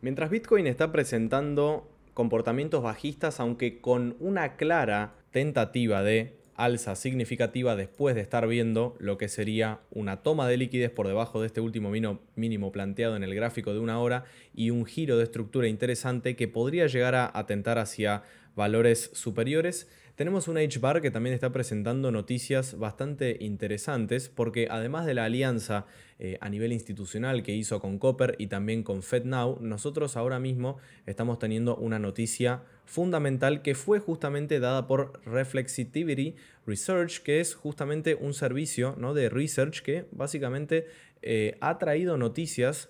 Mientras Bitcoin está presentando comportamientos bajistas, aunque con una clara tentativa de alza significativa después de estar viendo lo que sería una toma de liquidez por debajo de este último mínimo planteado en el gráfico de una hora y un giro de estructura interesante que podría llegar a atentar hacia valores superiores. Tenemos una HBAR que también está presentando noticias bastante interesantes porque además de la alianza eh, a nivel institucional que hizo con Copper y también con FedNow, nosotros ahora mismo estamos teniendo una noticia fundamental que fue justamente dada por Reflexivity Research, que es justamente un servicio ¿no? de research que básicamente eh, ha traído noticias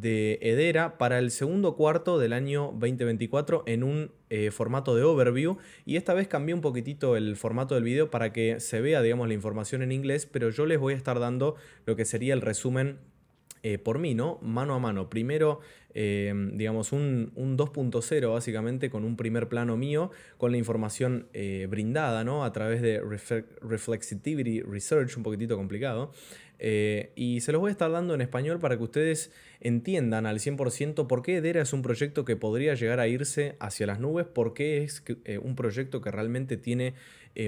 de Edera para el segundo cuarto del año 2024 en un eh, formato de overview y esta vez cambié un poquitito el formato del video para que se vea digamos la información en inglés pero yo les voy a estar dando lo que sería el resumen eh, por mí, ¿no? Mano a mano. Primero, em, digamos, un, 2.0 básicamente con un primer plano mío, con la información eh, brindada, ¿no? A través de Reflexivity Research, un poquitito complicado. Eh, y se los voy a estar dando en español para que ustedes entiendan al 100% por qué Edera es un proyecto que podría llegar a irse hacia las nubes, por qué es un proyecto que realmente tiene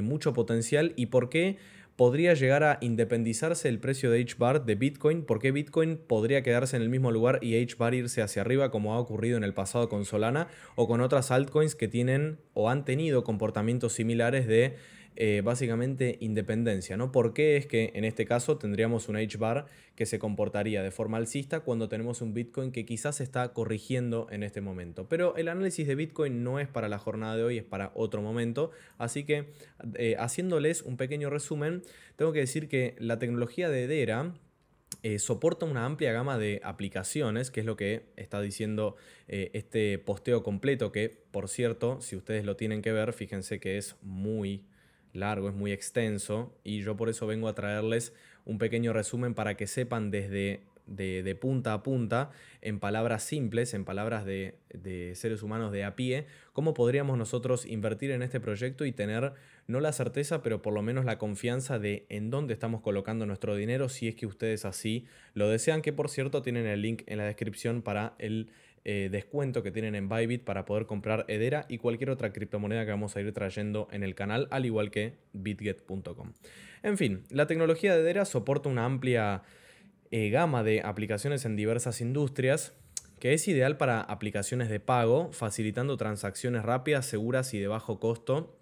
mucho potencial y por qué podría llegar a independizarse el precio de HBAR de Bitcoin, porque Bitcoin podría quedarse en el mismo lugar y HBAR irse hacia arriba como ha ocurrido en el pasado con Solana o con otras altcoins que tienen o han tenido comportamientos similares de eh, básicamente independencia, ¿no? ¿Por qué es que en este caso tendríamos un H-bar que se comportaría de forma alcista cuando tenemos un Bitcoin que quizás se está corrigiendo en este momento? Pero el análisis de Bitcoin no es para la jornada de hoy, es para otro momento, así que eh, haciéndoles un pequeño resumen, tengo que decir que la tecnología de DERA, eh, soporta una amplia gama de aplicaciones, que es lo que está diciendo este posteo completo, que por cierto, si ustedes lo tienen que ver, fíjense que es muy, largo, es muy extenso y yo por eso vengo a traerles un pequeño resumen para que sepan desde de, punta a punta, en palabras simples, en palabras de, de seres humanos de a pie, cómo podríamos nosotros invertir en este proyecto y tener no la certeza, pero por lo menos la confianza de en dónde estamos colocando nuestro dinero si es que ustedes así lo desean, que por cierto tienen el link en la descripción para el eh, descuento que tienen en Bybit para poder comprar Edera y cualquier otra criptomoneda que vamos a ir trayendo en el canal, al igual que bitget.com. En fin, la tecnología de Edera soporta una amplia eh, gama de aplicaciones en diversas industrias que es ideal para aplicaciones de pago, facilitando transacciones rápidas, seguras y de bajo costo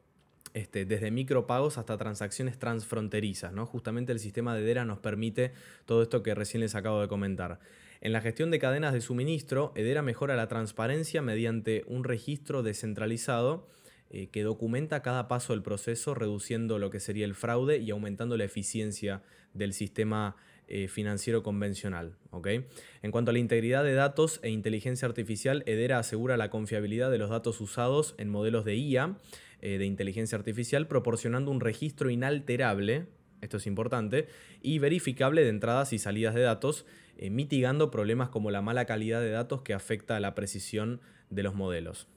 este, desde micropagos hasta transacciones transfronterizas. Justamente el sistema de Edera nos permite todo esto que recién les acabo de comentar. En la gestión de cadenas de suministro, Edera mejora la transparencia mediante un registro descentralizado eh, que documenta cada paso del proceso, reduciendo lo que sería el fraude y aumentando la eficiencia del sistema eh, financiero convencional. En cuanto a la integridad de datos e inteligencia artificial, Edera asegura la confiabilidad de los datos usados en modelos de IA eh, de inteligencia artificial, proporcionando un registro inalterable, esto es importante, y verificable de entradas y salidas de datos eh, mitigando problemas como la mala calidad de datos que afecta a la precisión de los modelos.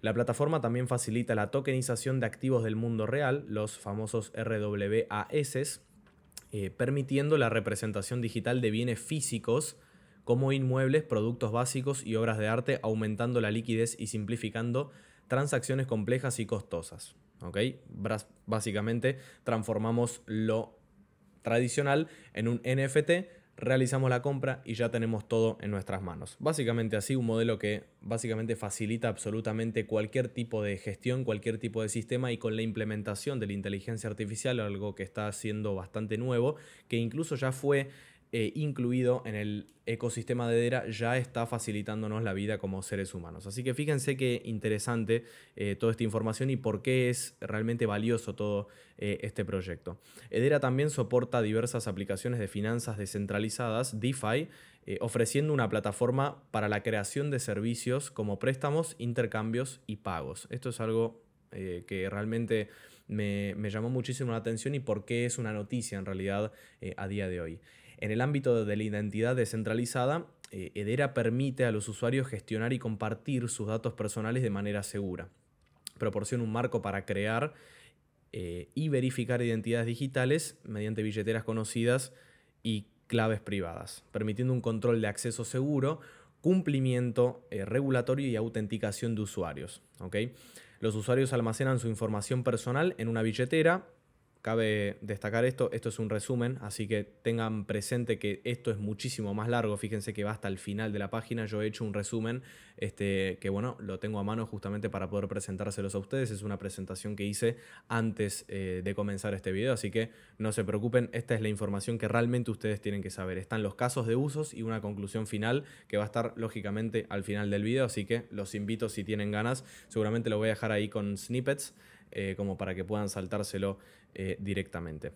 La plataforma también facilita la tokenización de activos del mundo real, los famosos RWAS, eh, permitiendo la representación digital de bienes físicos como inmuebles, productos básicos y obras de arte, aumentando la liquidez y simplificando transacciones complejas y costosas. básicamente transformamos lo tradicional en un NFT realizamos la compra y ya tenemos todo en nuestras manos. Básicamente así, un modelo que básicamente facilita absolutamente cualquier tipo de gestión, cualquier tipo de sistema y con la implementación de la inteligencia artificial, algo que está siendo bastante nuevo, que incluso ya fue eh, incluido en el ecosistema de Dera ya está facilitándonos la vida como seres humanos. Así que fíjense qué interesante eh, toda esta información y por qué es realmente valioso todo eh, este proyecto. Edera también soporta diversas aplicaciones de finanzas descentralizadas, DeFi, ofreciendo una plataforma para la creación de servicios como préstamos, intercambios y pagos. Esto es algo que realmente... Me, me, llamó muchísimo la atención y por qué es una noticia en realidad a día de hoy. En el ámbito de la identidad descentralizada, eh, Edera permite a los usuarios gestionar y compartir sus datos personales de manera segura. Proporciona un marco para crear eh, y verificar identidades digitales mediante billeteras conocidas y claves privadas, permitiendo un control de acceso seguro, cumplimiento eh, regulatorio y autenticación de usuarios. Los usuarios almacenan su información personal en una billetera Cabe destacar esto, esto es un resumen, así que tengan presente que esto es muchísimo más largo, fíjense que va hasta el final de la página, yo he hecho un resumen este, que bueno, lo tengo a mano justamente para poder presentárselos a ustedes, es una presentación que hice antes eh, de comenzar este video, así que no se preocupen, esta es la información que realmente ustedes tienen que saber, están los casos de usos y una conclusión final que va a estar lógicamente al final del video, así que los invito si tienen ganas, seguramente lo voy a dejar ahí con snippets eh, como para que puedan saltárselo eh, directamente.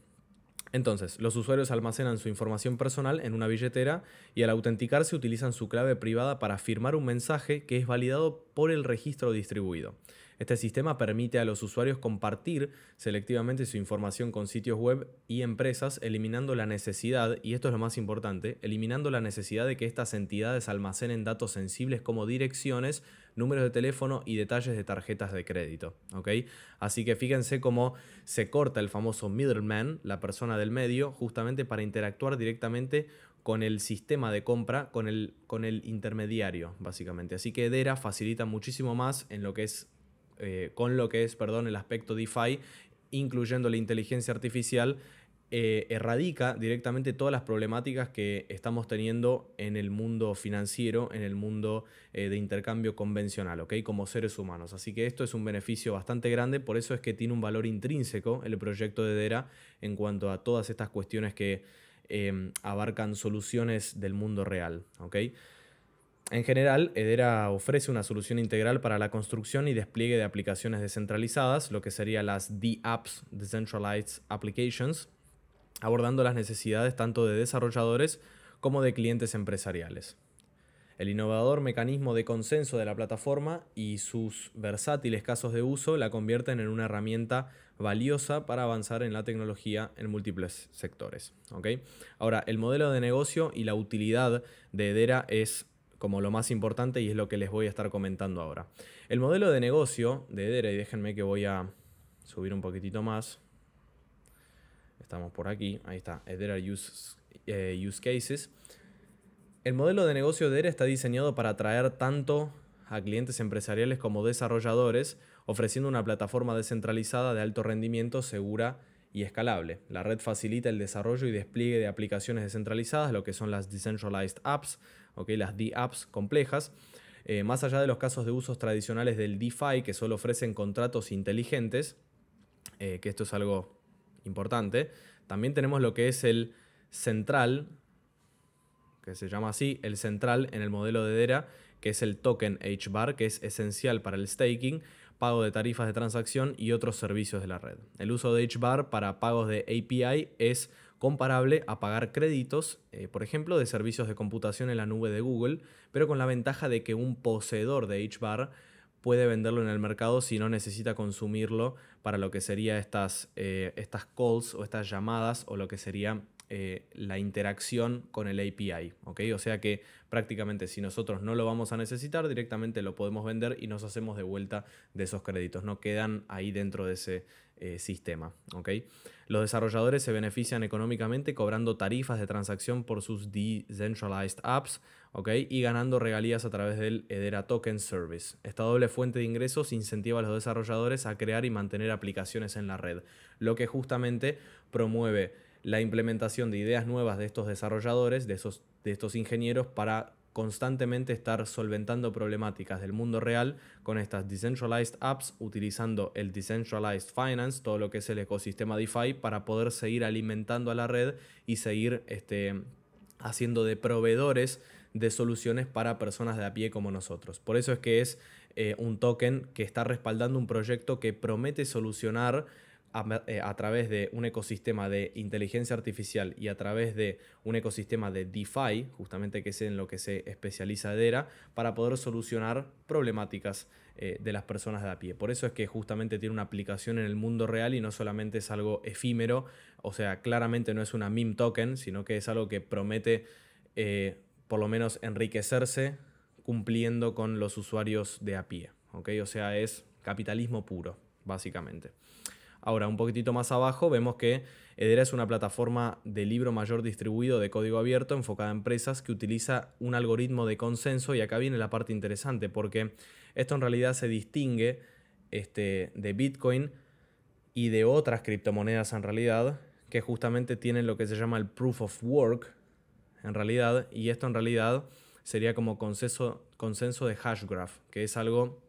Entonces, los usuarios almacenan su información personal en una billetera y al autenticarse utilizan su clave privada para firmar un mensaje que es validado por el registro distribuido. Este sistema permite a los usuarios compartir selectivamente su información con sitios web y empresas, eliminando la necesidad, y esto es lo más importante, eliminando la necesidad de que estas entidades almacenen datos sensibles como direcciones números de teléfono y detalles de tarjetas de crédito. ¿ok? Así que fíjense cómo se corta el famoso middleman, la persona del medio, justamente para interactuar directamente con el sistema de compra, con el, con el intermediario, básicamente. Así que Edera facilita muchísimo más en lo que es, eh, con lo que es, perdón, el aspecto DeFi, incluyendo la inteligencia artificial eh, erradica directamente todas las problemáticas que estamos teniendo en el mundo financiero, en el mundo eh, de intercambio convencional, Como seres humanos. Así que esto es un beneficio bastante grande, por eso es que tiene un valor intrínseco el proyecto de DERA en cuanto a todas estas cuestiones que em, abarcan soluciones del mundo real, ¿ok? En general, Edera ofrece una solución integral para la construcción y despliegue de aplicaciones descentralizadas, lo que serían las DApps, Decentralized Applications, abordando las necesidades tanto de desarrolladores como de clientes empresariales. El innovador mecanismo de consenso de la plataforma y sus versátiles casos de uso la convierten en una herramienta valiosa para avanzar en la tecnología en múltiples sectores. Ahora, el modelo de negocio y la utilidad de Edera es como lo más importante y es lo que les voy a estar comentando ahora. El modelo de negocio de Edera, y déjenme que voy a subir un poquitito más, Estamos por aquí. Ahí está. Edera eh, use, Cases. El modelo de negocio de está diseñado para atraer tanto a clientes empresariales como desarrolladores, ofreciendo una plataforma descentralizada de alto rendimiento, segura y escalable. La red facilita el desarrollo y despliegue de aplicaciones descentralizadas, lo que son las Decentralized Apps, las D-Apps complejas. Eh, más allá de los casos de usos tradicionales del DeFi, que solo ofrecen contratos inteligentes, eh, que esto es algo importante. También tenemos lo que es el central, que se llama así, el central en el modelo de DERA, que es el token HBAR, que es esencial para el staking, pago de tarifas de transacción y otros servicios de la red. El uso de HBAR para pagos de API es comparable a pagar créditos, eh, por ejemplo, de servicios de computación en la nube de Google, pero con la ventaja de que un poseedor de HBAR puede venderlo en el mercado si no necesita consumirlo para lo que serían estas, eh, estas calls o estas llamadas o lo que sería eh, la interacción con el API. ¿okay? O sea que prácticamente si nosotros no lo vamos a necesitar, directamente lo podemos vender y nos hacemos de vuelta de esos créditos. No quedan ahí dentro de ese eh, sistema. Los desarrolladores se benefician económicamente cobrando tarifas de transacción por sus decentralized apps ¿okay? y ganando regalías a través del Edera Token Service. Esta doble fuente de ingresos incentiva a los desarrolladores a crear y mantener aplicaciones en la red, lo que justamente promueve la implementación de ideas nuevas de estos desarrolladores, de, esos, de estos ingenieros, para constantemente estar solventando problemáticas del mundo real con estas decentralized apps, utilizando el decentralized finance, todo lo que es el ecosistema DeFi, para poder seguir alimentando a la red y seguir este, haciendo de proveedores de soluciones para personas de a pie como nosotros. Por eso es que es eh, un token que está respaldando un proyecto que promete solucionar eh, a, través de un ecosistema de inteligencia artificial y a través de un ecosistema de DeFi, justamente que es en lo que se especializa DERA, para poder solucionar problemáticas eh, de las personas de a pie. Por eso es que justamente tiene una aplicación en el mundo real y no solamente es algo efímero, o sea, claramente no es una meme token, sino que es algo que promete eh, por lo menos enriquecerse cumpliendo con los usuarios de a pie. O sea, es capitalismo puro, básicamente. Ahora, un poquitito más abajo, vemos que Edera es una plataforma de libro mayor distribuido de código abierto enfocada a empresas que utiliza un algoritmo de consenso y acá viene la parte interesante porque esto en realidad se distingue este, de Bitcoin y de otras criptomonedas en realidad que justamente tienen lo que se llama el proof of work en realidad y esto en realidad sería como consenso, consenso de Hashgraph que es algo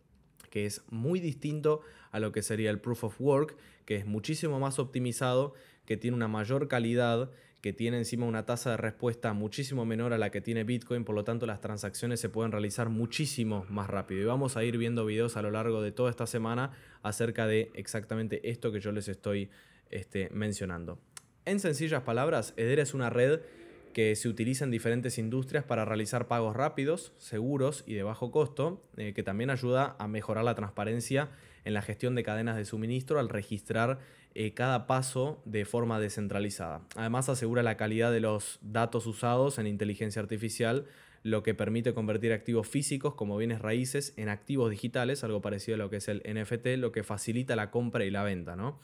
que es muy distinto a lo que sería el proof of work, que es muchísimo más optimizado, que tiene una mayor calidad, que tiene encima una tasa de respuesta muchísimo menor a la que tiene Bitcoin, por lo tanto las transacciones se pueden realizar muchísimo más rápido. Y vamos a ir viendo videos a lo largo de toda esta semana acerca de exactamente esto que yo les estoy este, mencionando. En sencillas palabras, Eder es una red que se utiliza en diferentes industrias para realizar pagos rápidos, seguros y de bajo costo, eh, que también ayuda a mejorar la transparencia en la gestión de cadenas de suministro al registrar eh, cada paso de forma descentralizada. Además asegura la calidad de los datos usados en inteligencia artificial, lo que permite convertir activos físicos como bienes raíces en activos digitales, algo parecido a lo que es el NFT, lo que facilita la compra y la venta, ¿no?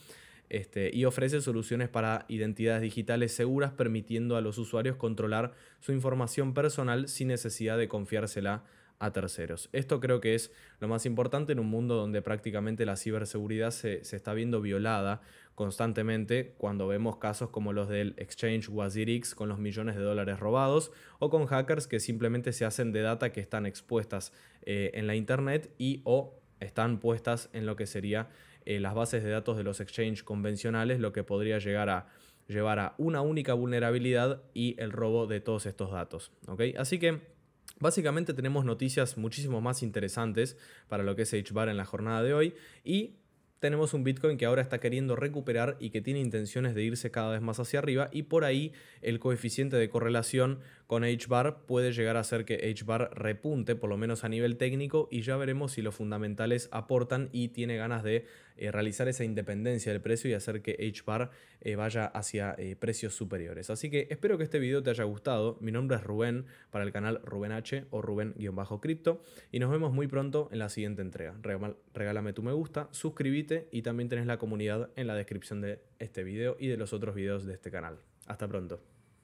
Este, y ofrece soluciones para identidades digitales seguras permitiendo a los usuarios controlar su información personal sin necesidad de confiársela a terceros. Esto creo que es lo más importante en un mundo donde prácticamente la ciberseguridad se, está viendo violada constantemente cuando vemos casos como los del exchange Wazirix con los millones de dólares robados o con hackers que simplemente se hacen de data que están expuestas eh, en la internet y o están puestas en lo que sería eh, las bases de datos de los exchanges convencionales, lo que podría llegar a llevar a una única vulnerabilidad y el robo de todos estos datos. Así que básicamente tenemos noticias muchísimo más interesantes para lo que es HBAR en la jornada de hoy y tenemos un Bitcoin que ahora está queriendo recuperar y que tiene intenciones de irse cada vez más hacia arriba y por ahí el coeficiente de correlación con HBAR puede llegar a hacer que HBAR repunte, por lo menos a nivel técnico, y ya veremos si los fundamentales aportan y tiene ganas de eh, realizar esa independencia del precio y hacer que HBAR eh, vaya hacia eh, precios superiores. Así que espero que este video te haya gustado. Mi nombre es Rubén para el canal Rubén H o Rubén-Cripto y nos vemos muy pronto en la siguiente entrega. Regálame tu me gusta, suscríbete y también tenés la comunidad en la descripción de este video y de los otros videos de este canal. Hasta pronto.